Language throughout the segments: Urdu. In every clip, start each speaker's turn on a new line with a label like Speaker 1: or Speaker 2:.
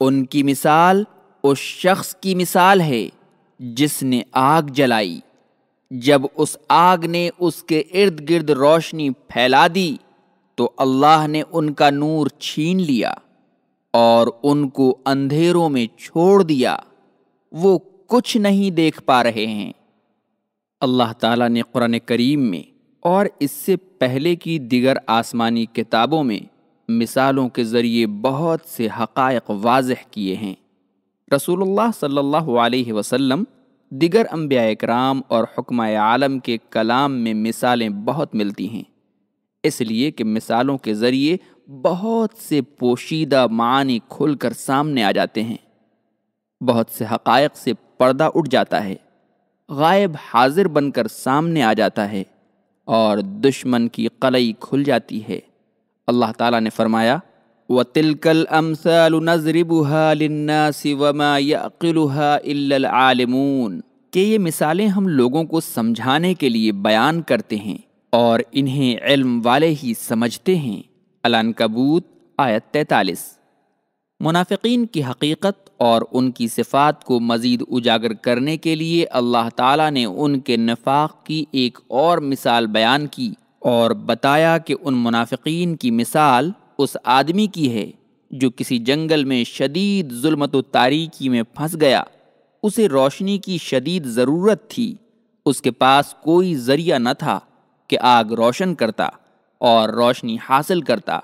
Speaker 1: ان کی مثال اس شخص کی مثال ہے جس نے آگ جلائی جب اس آگ نے اس کے ارد گرد روشنی پھیلا دی تو اللہ نے ان کا نور چھین لیا اور ان کو اندھیروں میں چھوڑ دیا وہ کچھ نہیں دیکھ پا رہے ہیں اللہ تعالیٰ نے قرآن کریم میں اور اس سے پہلے کی دیگر آسمانی کتابوں میں مثالوں کے ذریعے بہت سے حقائق واضح کیے ہیں رسول اللہ صلی اللہ علیہ وسلم دیگر انبیاء اکرام اور حکمہ عالم کے کلام میں مثالیں بہت ملتی ہیں اس لیے کہ مثالوں کے ذریعے بہت سے پوشیدہ معنی کھل کر سامنے آ جاتے ہیں بہت سے حقائق سے پردہ اٹھ جاتا ہے غائب حاضر بن کر سامنے آ جاتا ہے اور دشمن کی قلعی کھل جاتی ہے اللہ تعالیٰ نے فرمایا و تلکل کہ یہ مثالیں ہم لوگوں کو سمجھانے کے لیے بیان کرتے ہیں اور انہیں علم والے ہی سمجھتے ہیں علاً کبوت آیت تینتالیس منافقین کی حقیقت اور ان کی صفات کو مزید اجاگر کرنے کے لیے اللہ تعالیٰ نے ان کے نفاق کی ایک اور مثال بیان کی اور بتایا کہ ان منافقین کی مثال اس آدمی کی ہے جو کسی جنگل میں شدید ظلمت و تاریکی میں پھنس گیا اسے روشنی کی شدید ضرورت تھی اس کے پاس کوئی ذریعہ نہ تھا کہ آگ روشن کرتا اور روشنی حاصل کرتا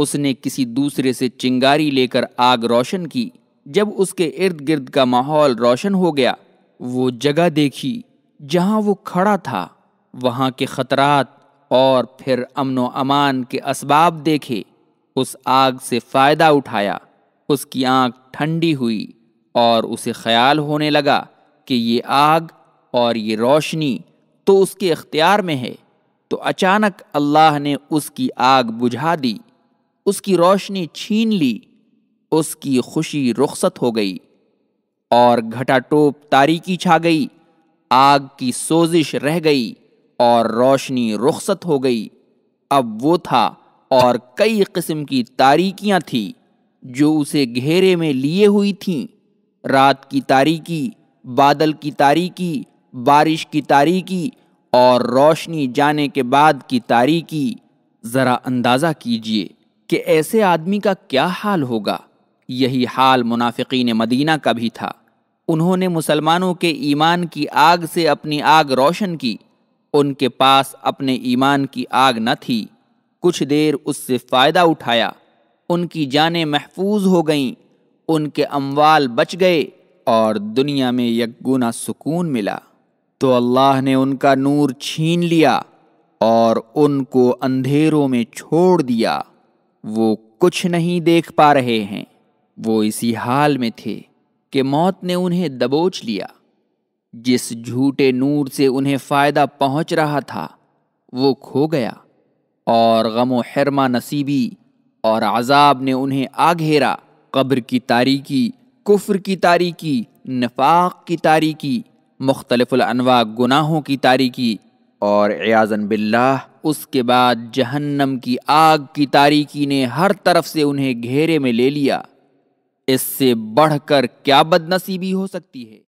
Speaker 1: اس نے کسی دوسرے سے چنگاری لے کر آگ روشن کی جب اس کے ارد گرد کا ماحول روشن ہو گیا وہ جگہ دیکھی جہاں وہ کھڑا تھا وہاں کے خطرات اور پھر امن و امان کے اسباب دیکھے اس آگ سے فائدہ اٹھایا اس کی آنکھ ٹھنڈی ہوئی اور اسے خیال ہونے لگا کہ یہ آگ اور یہ روشنی تو اس کے اختیار میں ہے تو اچانک اللہ نے اس کی آگ بجھا دی اس کی روشنی چھین لی اس کی خوشی رخصت ہو گئی اور گھٹا ٹوپ تاریکی چھا گئی آگ کی سوزش رہ گئی اور روشنی رخصت ہو گئی اب وہ تھا اور کئی قسم کی تاریکیاں تھیں جو اسے گھیرے میں لیے ہوئی تھیں رات کی تاریکی بادل کی تاریکی بارش کی تاریکی اور روشنی جانے کے بعد کی تاریکی ذرا اندازہ کیجیے کہ ایسے آدمی کا کیا حال ہوگا یہی حال منافقین مدینہ کا بھی تھا انہوں نے مسلمانوں کے ایمان کی آگ سے اپنی آگ روشن کی ان کے پاس اپنے ایمان کی آگ نہ تھی کچھ دیر اس سے فائدہ اٹھایا ان کی جانیں محفوظ ہو گئیں ان کے اموال بچ گئے اور دنیا میں یک گنا سکون ملا تو اللہ نے ان کا نور چھین لیا اور ان کو اندھیروں میں چھوڑ دیا وہ کچھ نہیں دیکھ پا رہے ہیں وہ اسی حال میں تھے کہ موت نے انہیں دبوچ لیا جس جھوٹے نور سے انہیں فائدہ پہنچ رہا تھا وہ کھو گیا اور غم و حرما نصیبی اور عذاب نے انہیں آ گھیرا قبر کی تاریکی کفر کی تاریکی نفاق کی تاریکی مختلف الانواع گناہوں کی تاریکی اور ایازن باللہ اس کے بعد جہنم کی آگ کی تاریکی نے ہر طرف سے انہیں گھیرے میں لے لیا اس سے بڑھ کر کیا بد نصیبی ہو سکتی ہے